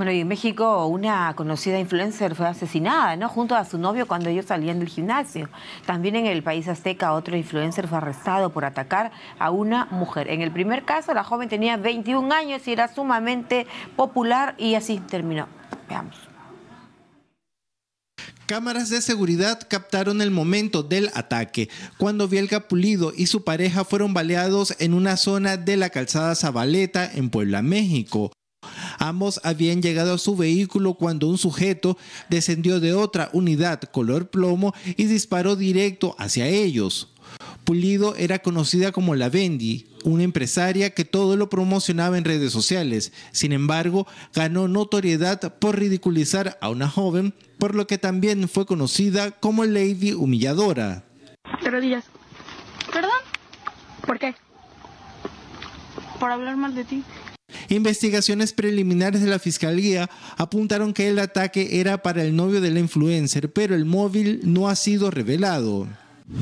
Bueno, y en México una conocida influencer fue asesinada, ¿no? Junto a su novio cuando ellos salían del gimnasio. También en el país azteca otro influencer fue arrestado por atacar a una mujer. En el primer caso la joven tenía 21 años y era sumamente popular y así terminó. Veamos. Cámaras de seguridad captaron el momento del ataque, cuando Vielga Pulido y su pareja fueron baleados en una zona de la calzada Zabaleta en Puebla, México. Ambos habían llegado a su vehículo cuando un sujeto descendió de otra unidad color plomo y disparó directo hacia ellos. Pulido era conocida como la Bendy, una empresaria que todo lo promocionaba en redes sociales. Sin embargo, ganó notoriedad por ridiculizar a una joven, por lo que también fue conocida como Lady Humilladora. ¿Perdón? ¿Por qué? Por hablar mal de ti. Investigaciones preliminares de la fiscalía apuntaron que el ataque era para el novio de la influencer, pero el móvil no ha sido revelado.